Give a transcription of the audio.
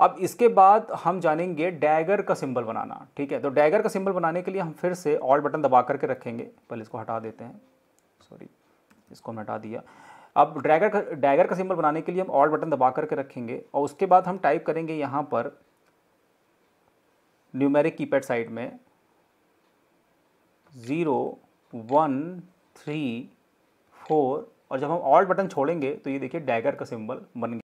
अब इसके बाद हम जानेंगे डैगर का सिंबल बनाना ठीक है तो डैगर का सिंबल बनाने के लिए हम फिर से ऑल बटन दबा करके रखेंगे पहले इसको हटा देते हैं सॉरी इसको हमने हटा दिया अब डैगर का डैगर का सिंबल बनाने के लिए हम ऑल बटन दबा करके रखेंगे और उसके बाद हम टाइप करेंगे यहाँ पर न्यूमेरिक कीपैड साइड में ज़ीरो वन थ्री फोर और जब हम ऑल बटन छोड़ेंगे तो ये देखिए डैगर का सिंबल बन गया